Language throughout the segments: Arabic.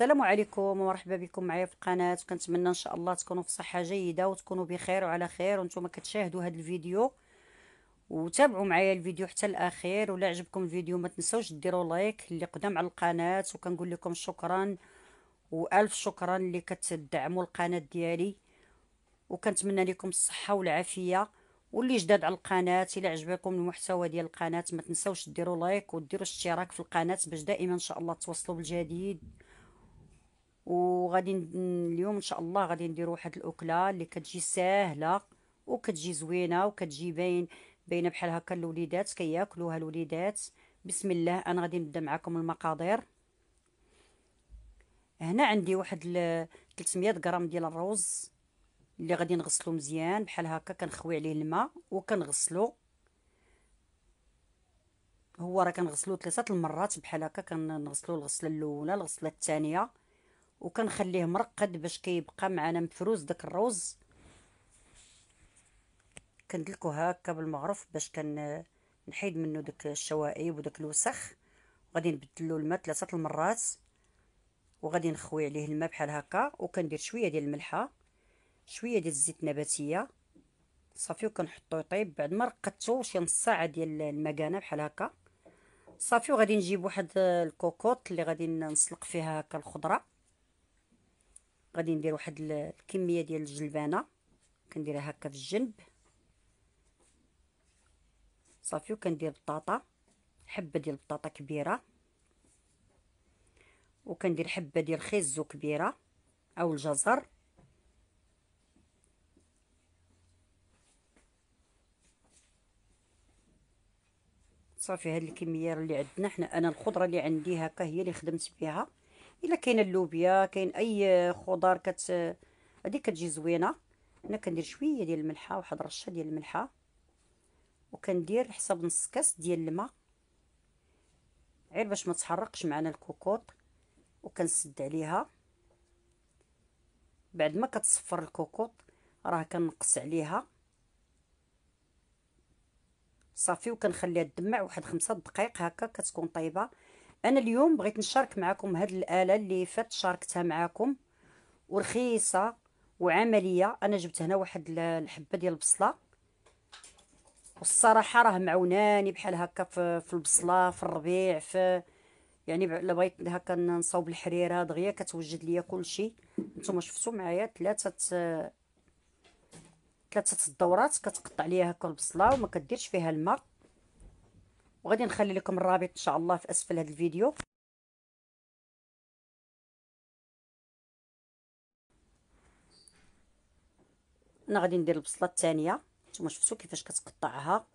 السلام عليكم ومرحبا بكم معايا في القناه وكنتمنى ان شاء الله تكونوا في صحه جيده وتكونوا بخير وعلى خير وانتم كتشاهدوا هذا الفيديو وتابعوا معايا الفيديو حتى الاخير ولا عجبكم الفيديو ما تنسوش ديروا لايك اللي قدام على القناه وكنقول لكم شكرا والف شكرا اللي كتدعموا القناه ديالي وكنتمنى لكم الصحه والعافيه واللي جداد على القناه الا عجبكم المحتوى ديال القناه ما تنسوش ديروا لايك وديروا اشتراك في القناه باش دائما ان شاء الله توصلوا بالجديد وغادي اليوم ان شاء الله غادي نديرو واحد الاكله اللي كتجي ساهله وكتجي زوينه وكتجي باين باينه بحال هكا الوليدات كياكلوها الوليدات بسم الله انا غادي نبدا معكم المقادير هنا عندي واحد 300 غرام ديال الرز اللي غادي نغسلو مزيان بحال هكا كنخوي عليه الماء وكنغسلو هو راه كنغسلو ثلاثه المرات بحال هكا كنغسلو الغسله الاولى الغسله الثانيه وكنخليه مرقد باش كيبقى معنا مفروز داك الروز كندلكو هكا بالمغرف باش كن نحيد منه داك الشوائب وداك الوسخ غادي نبدلو الماء ثلاثه المرات وغادي نخوي عليه الماء بحال هكا وكندير شويه ديال الملحه شويه ديال الزيت النباتيه صافي وكنحطو يطيب بعد ما رقدتو شي نص ساعه ديال المكانه بحال هكا صافي وغادي نجيب واحد الكوكوط اللي غادي نسلق فيها هكا الخضره غادي ندير واحد الكميه ديال الجلبانه كنديرها هكا في الجنب صافي وكندير بطاطا حبه ديال البطاطا كبيره وكندير حبه ديال خيزو كبيره او الجزر صافي هاد الكميه اللي عندنا حنا انا الخضره اللي عندي هكا هي اللي خدمت بها الا كاين اللوبيا كاين اي خضار كت هادي كتجي زوينه انا كندير شويه ديال الملحه واحد رشه ديال الملحه وكندير حساب نص كاس ديال الماء غير باش ما تحرقش معنا الكوكوط وكنسد عليها بعد ما كتصفر الكوكوط راه كنقص عليها صافي وكنخليها تدمع واحد خمسة دقائق هكا كتكون طيبه انا اليوم بغيت نشارك معكم هاد الاله اللي فات شاركتها معكم ورخيصه وعمليه انا جبت هنا واحد الحبه ديال البصله والصراحه راه معوناني بحال هكا في البصله في الربيع في يعني الا بغيت هكا نصاوب الحريره دغيا كتوجد ليا كلشي نتوما شفتوا معايا ثلاثه ثلاثه الدورات كتقطع ليا هكا البصله وما كديرش فيها الماء وغادي نخلي لكم الرابط ان شاء الله في اسفل هذا الفيديو انا غادي ندير البصله الثانيه نتوما شفتوا كيفاش كتقطعها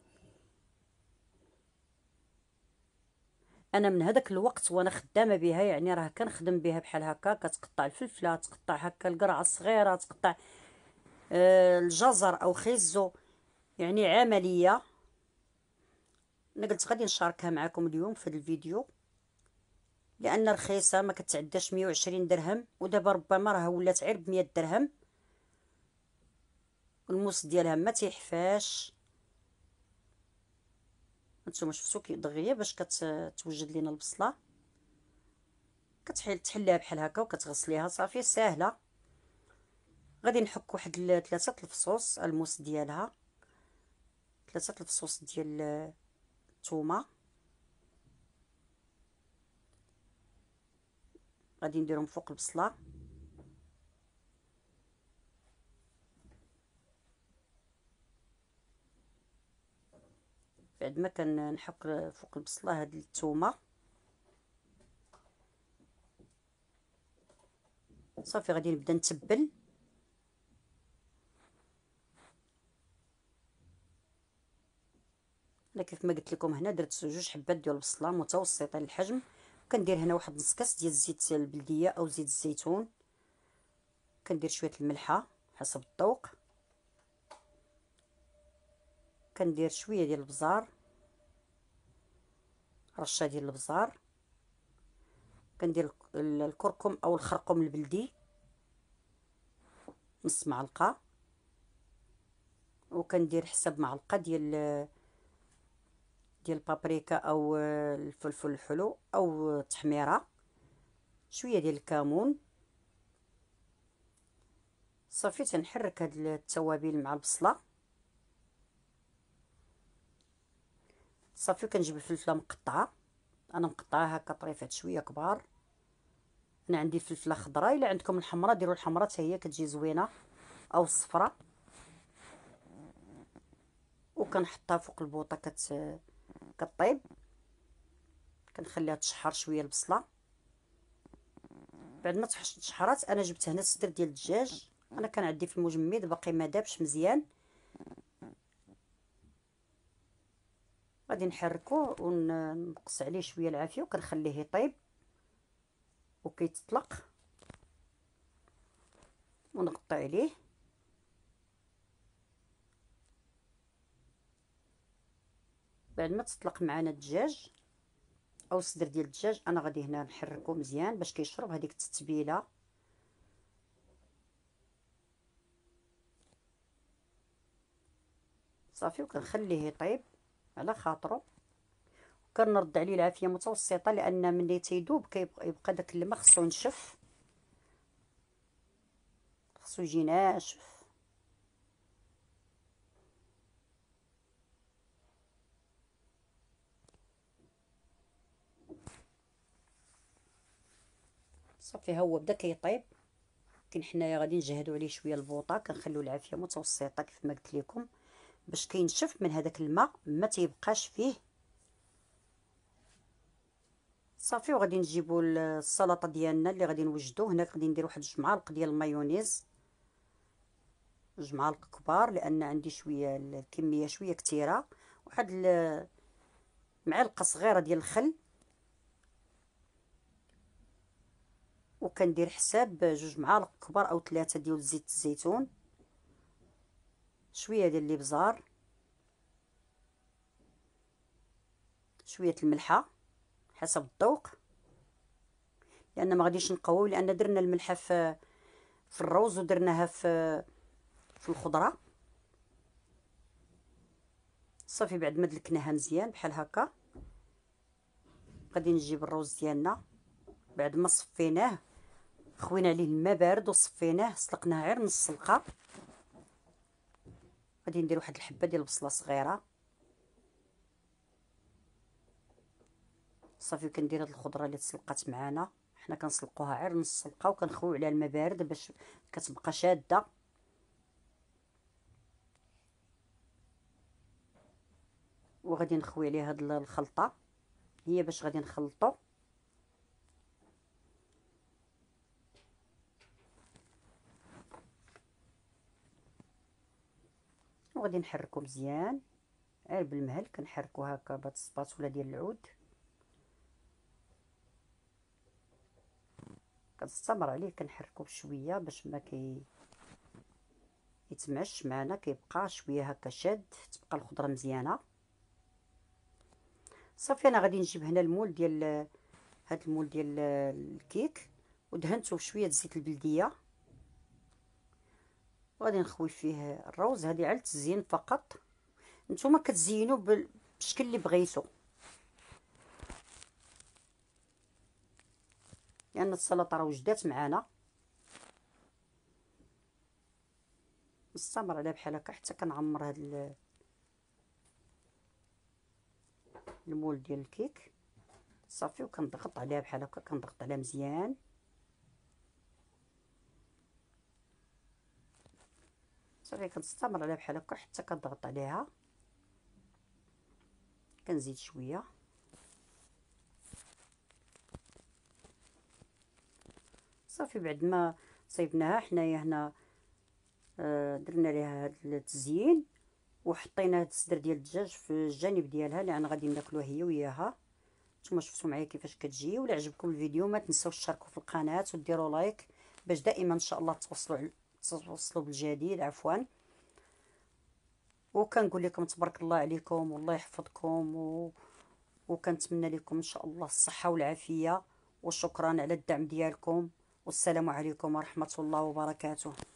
انا من هذاك الوقت وانا خدامه بها يعني راه كنخدم بها بحال هكا كتقطع الفلفله تقطع هكا القرعه الصغيره تقطع آه، الجزر او خيزو يعني عمليه انا قلت غادي نشاركها معكم اليوم في هذا الفيديو لان رخيصه ما كتعداش 120 درهم ودابا ربما راه ولات غير ب 100 درهم الموس ديالها ما تيحفاش انتم شفتو كي دغيا باش كتوجد لينا البصله كتحل تحلها بحال هكا وكتغسليها صافي ساهله غادي نحك واحد ثلاثه الفصوص الموس ديالها ثلاثه الفصوص ديال الثومه غادي نديرهم فوق البصله بعد ما كنحك فوق البصله هاد الثومه صافي غادي نبدا نتبل انا كيف ما قلت لكم هنا درت جوج حبات ديال البصله متوسطه الحجم كندير هنا واحد نص كاس ديال الزيت البلديه او زيت الزيتون كندير شويه الملحه حسب الذوق كندير شويه ديال البزار رشه ديال البزار كندير الكركم او الخرقوم البلدي نص معلقه وكندير حسب معلقه ديال ديال البابريكا او الفلفل الحلو او التحميره شويه ديال الكمون صافي تنحرك هاد التوابل مع البصله صافي كنجيب الفلفله مقطعه انا مقطعه هكا طريفات شويه كبار انا عندي الفلفله خضراء الا عندكم الحمراء ديروا الحمراء حتى هي كتجي زوينه او الصفراء وكنحطها فوق البوطه كت كطيب كنخليها تشحر شويه البصله بعد ما تشحرات انا جبت هنا الصدر ديال الدجاج انا كان عندي في المجمد باقي ما دابش مزيان غادي نحركو ونقص عليه شويه العافيه وكنخليه يطيب وكيتطلق ونقطع عليه بعد ما تطلق معنا الدجاج او الصدر ديال الدجاج انا غادي هنا نحركو مزيان باش كيشرب هذيك التتبيله صافي وكنخليه يطيب على خاطرو كنرد عليه العافيه متوسطه لان ملي تيذوب كيبقى داك الماء خصو ينشف خصو يجي ناشف صافي هو بدا كيطيب كاين حنايا غادي نجهدو عليه شويه البوطه كنخليو العافيه متوسطه كيف ما قلت لكم باش كينشف من هذاك الماء ما تيبقاش فيه صافي وغادي نجيبو السلطه ديالنا اللي غادي نوجدو هنا غادي ندير واحد جوج معالق ديال المايونيز جوج معالق كبار لان عندي شويه الكميه شويه كثيره واحد معلقه صغيره ديال الخل وكندير حساب جوج معالق كبار او ثلاثه ديال زيت الزيتون شويه ديال الابزار شويه الملحه حسب الذوق لان ما غاديش نقويو لان درنا الملحه في في الروز ودرناها في في الخضره صافي بعد ما دلكناها مزيان بحال هكا غادي نجيب الروز ديالنا بعد ما صفيناه خوينا عليه الماء بارد وصفيناه سلقناه غير نص سلقه غادي ندير واحد الحبه ديال البصله صغيره صافي كندير هاد الخضره اللي تسلقات معانا حنا كنسلقوها غير نص سلقه وكنخويو عليها الماء بارد باش كتبقى شاده وغادي نخوي عليها هاد الخلطه هي باش غادي نخلطو وغادي نحركو مزيان غير بالمهل كنحركو هكا بهاد السباتولا ديال العود كنستمر عليه كنحركو بشويه باش ما كي يتمعش معنا كيبقى شويه هكا شاد تبقى الخضره مزيانه صافي انا غادي نجيب هنا المول ديال هاد المول ديال الكيك ودهنته بشويه زيت البلديه وغادي نخوي فيه الروز هذه على التزيين فقط نتوما كتزينوا بالشكل اللي بغيتو لان يعني السلطه راه وجدات معانا نستمر عليها بحال هكا حتى كنعمر هاد المول ديال الكيك صافي وكنضغط عليها بحال هكا كنضغط عليها مزيان صافي كنستمر على بحال هكا حتى كنضغط عليها كنزيد شويه صافي بعد ما صيبناها حنايا هنا آه، درنا ليها هاد التزيين وحطينا هاد الصدر ديال الدجاج في الجانب ديالها انا غادي ناكلوها هي وياها نتوما شفتوا معايا كيفاش كتجي ولا عجبكم الفيديو ما تنساوش تشاركوا في القناه وديروا لايك باش دائما ان شاء الله توصلوا اسلوب الجديد عفوا وكنقول لكم تبارك الله عليكم والله يحفظكم و... وكنتمنى لكم ان شاء الله الصحه والعافيه وشكرا على الدعم ديالكم والسلام عليكم ورحمه الله وبركاته